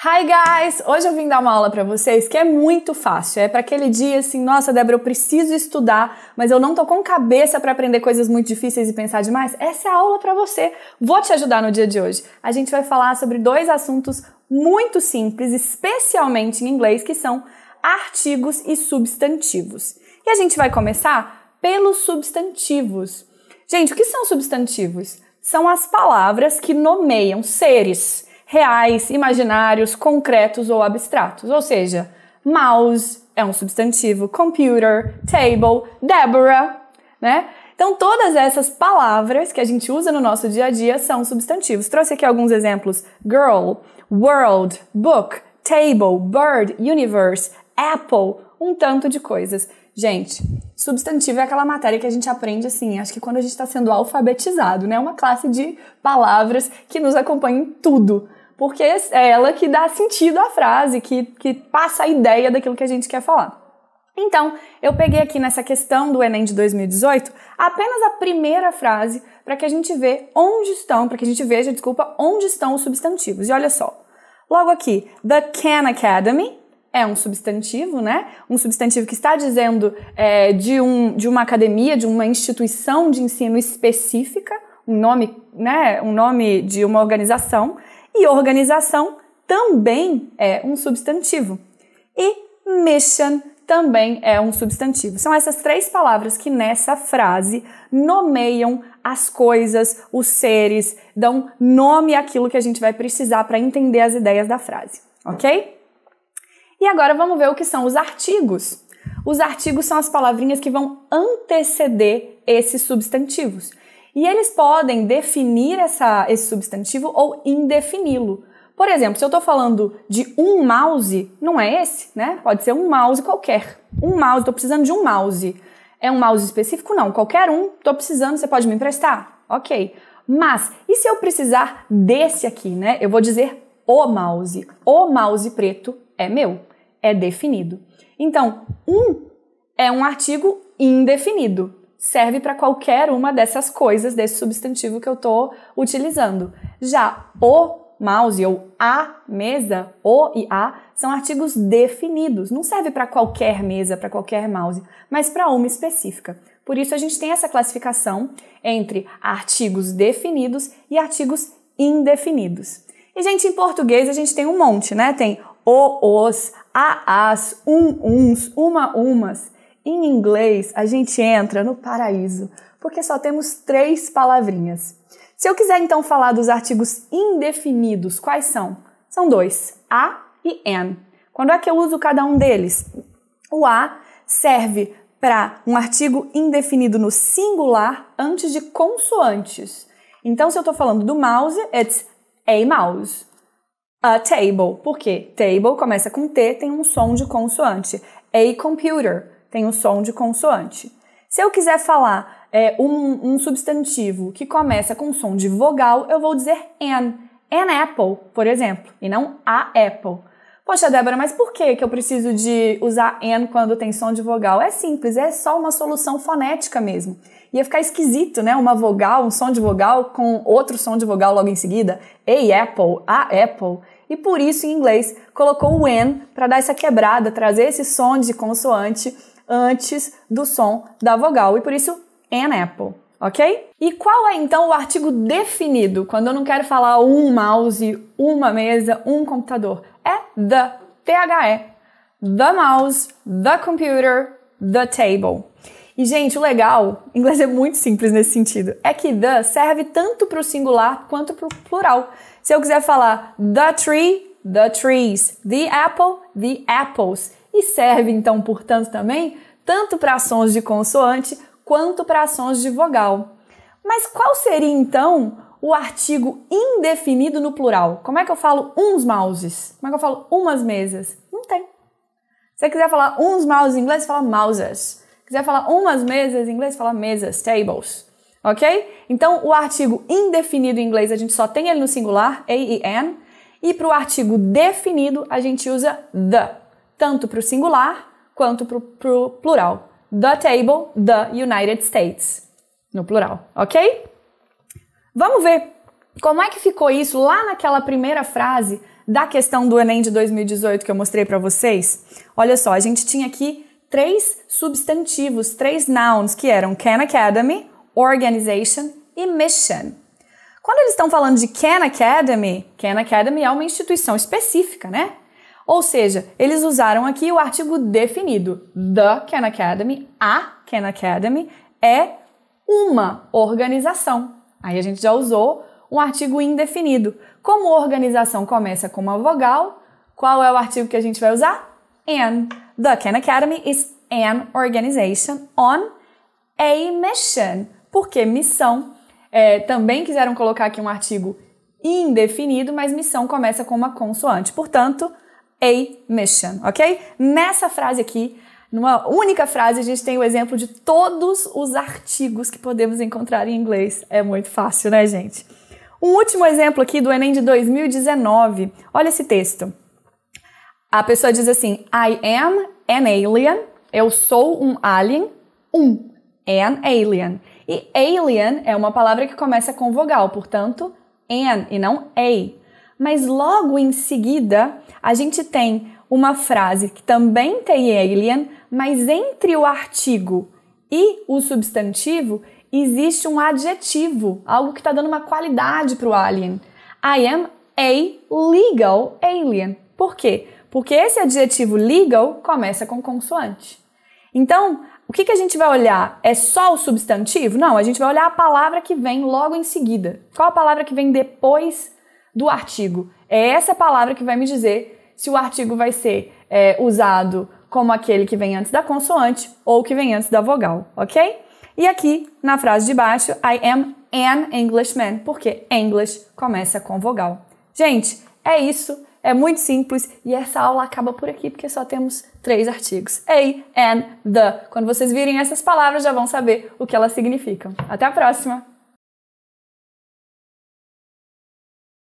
Hi guys! Hoje eu vim dar uma aula para vocês que é muito fácil. É para aquele dia assim, nossa, Débora, eu preciso estudar, mas eu não tô com cabeça para aprender coisas muito difíceis e pensar demais. Essa é a aula para você. Vou te ajudar no dia de hoje. A gente vai falar sobre dois assuntos muito simples, especialmente em inglês, que são artigos e substantivos. E a gente vai começar pelos substantivos. Gente, o que são substantivos? São as palavras que nomeiam seres reais, imaginários, concretos ou abstratos. Ou seja, mouse é um substantivo, computer, table, Deborah, né? Então, todas essas palavras que a gente usa no nosso dia a dia são substantivos. Trouxe aqui alguns exemplos: girl, world, book, table, bird, universe, apple, um tanto de coisas. Gente, substantivo é aquela matéria que a gente aprende assim, acho que quando a gente está sendo alfabetizado, né? Uma classe de palavras que nos acompanha em tudo porque é, é ela que dá sentido à frase, que, que passa a ideia daquilo que a gente quer falar. Então, eu peguei aqui nessa questão do Enem de 2018 apenas a primeira frase para que a gente vê onde estão, para que a gente veja, desculpa, onde estão os substantivos. E olha só, logo aqui, The Khan Academy é um substantivo, né? Um substantivo que está dizendo é, de, um, de uma academia, de uma instituição de ensino específica, um nome, né? Um nome de uma organização. E organização também é um substantivo. E mission também é um substantivo. São essas três palavras que nessa frase nomeiam as coisas, os seres, dão nome àquilo que a gente vai precisar para entender as ideias da frase, ok? E agora vamos ver o que são os artigos. Os artigos são as palavrinhas que vão anteceder esses substantivos. E eles podem definir essa, esse substantivo ou indefini-lo. Por exemplo, se eu estou falando de um mouse, não é esse, né? Pode ser um mouse qualquer. Um mouse, estou precisando de um mouse. É um mouse específico? Não, qualquer um, estou precisando, você pode me emprestar? Ok. Mas, e se eu precisar desse aqui, né? Eu vou dizer o mouse. O mouse preto é meu, é definido. Então, um é um artigo indefinido serve para qualquer uma dessas coisas, desse substantivo que eu estou utilizando. Já o mouse ou a mesa, o e a, são artigos definidos. Não serve para qualquer mesa, para qualquer mouse, mas para uma específica. Por isso a gente tem essa classificação entre artigos definidos e artigos indefinidos. E, gente, em português a gente tem um monte, né? Tem o, os, a, as, um, uns, uma, umas. Em inglês, a gente entra no paraíso, porque só temos três palavrinhas. Se eu quiser então falar dos artigos indefinidos, quais são? São dois, a e an. Quando é que eu uso cada um deles? O a serve para um artigo indefinido no singular antes de consoantes. Então, se eu estou falando do mouse, it's a mouse. A table, porque table começa com T, tem um som de consoante. A computer, tem o som de consoante. Se eu quiser falar é, um, um substantivo que começa com som de vogal, eu vou dizer an. An apple, por exemplo, e não a apple. Poxa, Débora, mas por que, que eu preciso de usar an quando tem som de vogal? É simples, é só uma solução fonética mesmo. Ia ficar esquisito, né? Uma vogal, um som de vogal com outro som de vogal logo em seguida. A apple, a apple. E por isso, em inglês, colocou o an para dar essa quebrada, trazer esse som de consoante antes do som da vogal e por isso an apple, ok? E qual é então o artigo definido quando eu não quero falar um mouse, uma mesa, um computador? É the, the, the mouse, the computer, the table. E, gente, o legal, inglês é muito simples nesse sentido, é que the serve tanto para o singular quanto para o plural. Se eu quiser falar the tree, the trees, the apple, the apples e serve então, portanto, também tanto para sons de consoante quanto para sons de vogal. Mas qual seria então o artigo indefinido no plural? Como é que eu falo uns mouses? Como é que eu falo umas mesas? Não tem. Se você quiser falar uns mouses em inglês, fala mouses. Se quiser falar umas mesas em inglês, fala mesas, tables. Ok? Então, o artigo indefinido em inglês a gente só tem ele no singular, a e n, e para o artigo definido a gente usa the tanto para o singular quanto para o plural. The table, the United States, no plural, ok? Vamos ver como é que ficou isso lá naquela primeira frase da questão do Enem de 2018 que eu mostrei para vocês. Olha só, a gente tinha aqui três substantivos, três nouns que eram Khan Academy, Organization e Mission. Quando eles estão falando de Khan Academy, Khan Academy é uma instituição específica, né? Ou seja, eles usaram aqui o artigo definido. The Khan Academy, a Khan Academy, é uma organização. Aí a gente já usou um artigo indefinido. Como organização começa com uma vogal, qual é o artigo que a gente vai usar? An. The Khan Academy is an organization on a mission. Porque missão, é, também quiseram colocar aqui um artigo indefinido, mas missão começa com uma consoante. Portanto, a mission, ok? Nessa frase aqui, numa única frase, a gente tem o exemplo de todos os artigos que podemos encontrar em inglês. É muito fácil, né, gente? Um último exemplo aqui do Enem de 2019. Olha esse texto. A pessoa diz assim: I am an alien. Eu sou um alien. Um. An alien. E alien é uma palavra que começa com vogal, portanto, an e não a mas logo em seguida a gente tem uma frase que também tem alien, mas entre o artigo e o substantivo existe um adjetivo, algo que está dando uma qualidade para o alien. I am a legal alien. Por quê? Porque esse adjetivo legal começa com consoante. Então, o que, que a gente vai olhar? É só o substantivo? Não, a gente vai olhar a palavra que vem logo em seguida. Qual a palavra que vem depois do artigo. É essa palavra que vai me dizer se o artigo vai ser é, usado como aquele que vem antes da consoante ou que vem antes da vogal, ok? E aqui, na frase de baixo, I am an Englishman, porque English começa com vogal. Gente, é isso, é muito simples e essa aula acaba por aqui porque só temos três artigos: a, and, the. Quando vocês virem essas palavras, já vão saber o que elas significam. Até a próxima!